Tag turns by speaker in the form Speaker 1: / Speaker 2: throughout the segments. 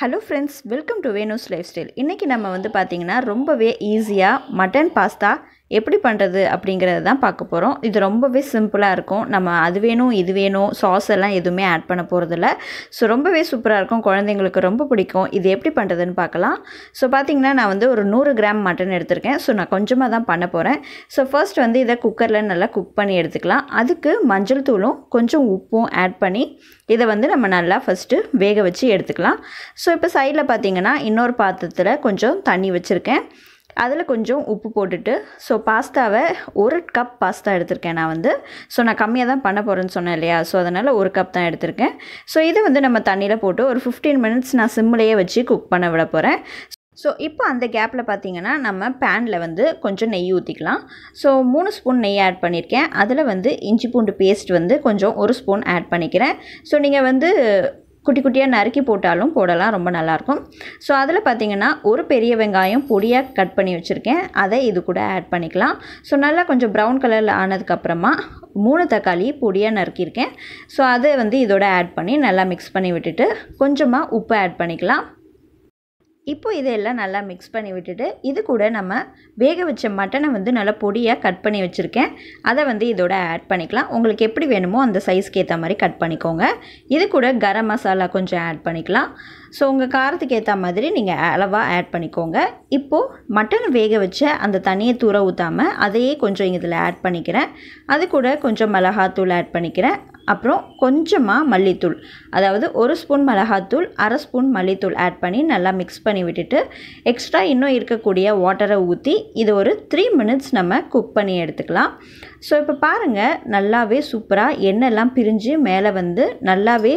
Speaker 1: hello friends welcome to Venu's life style இன்றைக்கி நம்ம வந்து பார்த்திங்கன்னா ரொம்பவே ஈஸியாக மட்டன் பாஸ்தா எப்படி பண்ணுறது அப்படிங்கிறது தான் பார்க்க போகிறோம் இது ரொம்பவே சிம்பிளாக இருக்கும் நம்ம அது வேணும் இது வேணும் சாஸ் எல்லாம் எதுவுமே ஆட் பண்ண போகிறதில்ல ஸோ ரொம்பவே சூப்பராக இருக்கும் குழந்தைங்களுக்கு ரொம்ப பிடிக்கும் இது எப்படி பண்ணுறதுன்னு பார்க்கலாம் ஸோ பார்த்திங்கன்னா நான் வந்து ஒரு நூறு கிராம் மட்டன் எடுத்திருக்கேன் ஸோ நான் கொஞ்சமாக தான் பண்ண போகிறேன் ஸோ ஃபர்ஸ்ட் வந்து இதை குக்கரில் நல்லா குக் பண்ணி எடுத்துக்கலாம் அதுக்கு மஞ்சள் தூளும் கொஞ்சம் உப்பும் ஆட் பண்ணி இதை வந்து நம்ம நல்லா ஃபஸ்ட்டு வேக வச்சு எடுத்துக்கலாம் ஸோ இப்போ சைடில் பார்த்திங்கன்னா இன்னொரு பாத்திரத்தில் கொஞ்சம் தண்ணி வச்சுருக்கேன் அதில் கொஞ்சம் உப்பு போட்டுட்டு ஸோ பாஸ்தாவை ஒரு கப் பாஸ்தா எடுத்திருக்கேன் நான் வந்து ஸோ நான் கம்மியாக தான் பண்ண போகிறேன்னு சொன்னேன் இல்லையா ஸோ அதனால் ஒரு கப் தான் எடுத்திருக்கேன் ஸோ இதை வந்து நம்ம தண்ணியில் போட்டு ஒரு ஃபிஃப்டீன் மினிட்ஸ் நான் சிம்மிலேயே வச்சு குக் பண்ண விட போகிறேன் ஸோ இப்போ அந்த கேப்பில் பார்த்தீங்கன்னா நம்ம பேனில் வந்து கொஞ்சம் நெய் ஊற்றிக்கலாம் ஸோ மூணு ஸ்பூன் நெய் ஆட் பண்ணியிருக்கேன் அதில் வந்து இஞ்சி பூண்டு பேஸ்ட் வந்து கொஞ்சம் ஒரு ஸ்பூன் ஆட் பண்ணிக்கிறேன் ஸோ நீங்கள் வந்து குட்டி குட்டியாக நறுக்கி போட்டாலும் போடலாம் ரொம்ப நல்லாயிருக்கும் ஸோ அதில் பார்த்திங்கன்னா ஒரு பெரிய வெங்காயம் பொடியாக கட் பண்ணி வச்சுருக்கேன் அதை இது கூட ஆட் பண்ணிக்கலாம் ஸோ நல்லா கொஞ்சம் ப்ரௌன் கலரில் ஆனதுக்கப்புறமா மூணு தக்காளி பொடியாக நறுக்கியிருக்கேன் ஸோ அதை வந்து இதோட ஆட் பண்ணி நல்லா மிக்ஸ் பண்ணி விட்டுட்டு கொஞ்சமாக உப்பு ஆட் பண்ணிக்கலாம் இப்போ இதையெல்லாம் நல்லா மிக்ஸ் பண்ணி விட்டுட்டு இது கூட நம்ம வேக வச்ச மட்டனை வந்து நல்லா பொடியாக கட் பண்ணி வச்சுருக்கேன் அதை வந்து இதோட ஆட் பண்ணிக்கலாம் உங்களுக்கு எப்படி வேணுமோ அந்த சைஸ்க்கு ஏற்ற மாதிரி கட் பண்ணிக்கோங்க இது கூட கரம் மசாலா கொஞ்சம் ஆட் பண்ணிக்கலாம் ஸோ உங்கள் காரத்துக்கு ஏற்ற மாதிரி நீங்கள் அளவாக ஆட் பண்ணிக்கோங்க இப்போது மட்டன் வேக வச்ச அந்த தண்ணியை தூர ஊற்றாமல் அதையே கொஞ்சம் இதில் ஆட் பண்ணிக்கிறேன் அது கூட கொஞ்சம் மிளகாத்தூள் ஆட் பண்ணிக்கிறேன் அப்புறம் கொஞ்சமாக மல்லித்தூள் அதாவது ஒரு ஸ்பூன் மிளகாத்தூள் அரை ஸ்பூன் மல்லித்தூள் ஆட் பண்ணி நல்லா மிக்ஸ் பண்ணி விட்டுட்டு எக்ஸ்ட்ரா இன்னும் இருக்கக்கூடிய வாட்டரை ஊற்றி இது ஒரு த்ரீ மினிட்ஸ் நம்ம குக் பண்ணி எடுத்துக்கலாம் ஸோ இப்போ பாருங்கள் நல்லாவே சூப்பராக எண்ணெய்லாம் பிரிஞ்சு மேலே வந்து நல்லாவே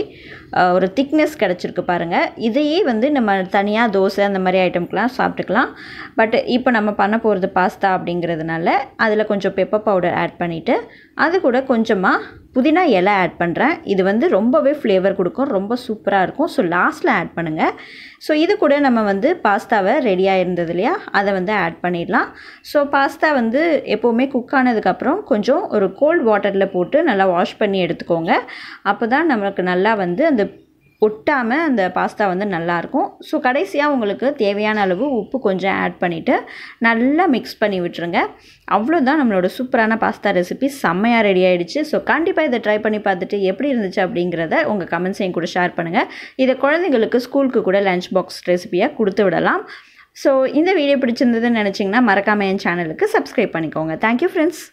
Speaker 1: ஒரு திக்னஸ் கிடச்சிருக்கு பாருங்கள் இதையே வந்து நம்ம தனியாக தோசை அந்த மாதிரி ஐட்டம்க்கெலாம் சாப்பிட்டுக்கலாம் பட் இப்போ நம்ம பண்ண போகிறது பாஸ்தா அப்படிங்கிறதுனால அதில் கொஞ்சம் பெப்பர் பவுடர் ஆட் பண்ணிவிட்டு அது கூட கொஞ்சமாக புதினா இலை இதெல்லாம் ஆட் பண்ணுறேன் இது வந்து ரொம்பவே ஃப்ளேவர் கொடுக்கும் ரொம்ப சூப்பராக இருக்கும் ஸோ லாஸ்ட்டில் ஆட் பண்ணுங்கள் ஸோ இது கூட நம்ம வந்து பாஸ்தாவை ரெடியாக இருந்தது இல்லையா அதை வந்து ஆட் பண்ணிடலாம் ஸோ பாஸ்தா வந்து எப்போவுமே குக் ஆனதுக்கப்புறம் கொஞ்சம் ஒரு கோல்ட் வாட்டரில் போட்டு நல்லா வாஷ் பண்ணி எடுத்துக்கோங்க அப்போ தான் நமக்கு நல்லா வந்து அந்த ஒட்டாமல் அந்த பாஸ்தா வந்து நல்லாயிருக்கும் ஸோ கடைசியாக உங்களுக்கு தேவையான அளவு உப்பு கொஞ்சம் ஆட் பண்ணிவிட்டு நல்லா மிக்ஸ் பண்ணி விட்டுருங்க அவ்வளோதான் நம்மளோட சூப்பரான பாஸ்தா ரெசிபி செம்மையாக ரெடி ஆகிடுச்சு ஸோ கண்டிப்பாக இதை ட்ரை பண்ணி பார்த்துட்டு எப்படி இருந்துச்சு அப்படிங்கிறத உங்கள் கமெண்ட்ஸையும் கூட ஷேர் பண்ணுங்கள் இதை குழந்தைங்களுக்கு ஸ்கூலுக்கு கூட லஞ்ச் பாக்ஸ் ரெசிபியாக கொடுத்து விடலாம் ஸோ இந்த வீடியோ பிடிச்சிருந்ததுன்னு நினச்சிங்கன்னா மறக்காமல் என் சேனலுக்கு சப்ஸ்கிரைப் பண்ணிக்கோங்க தேங்க்யூ ஃப்ரெண்ட்ஸ்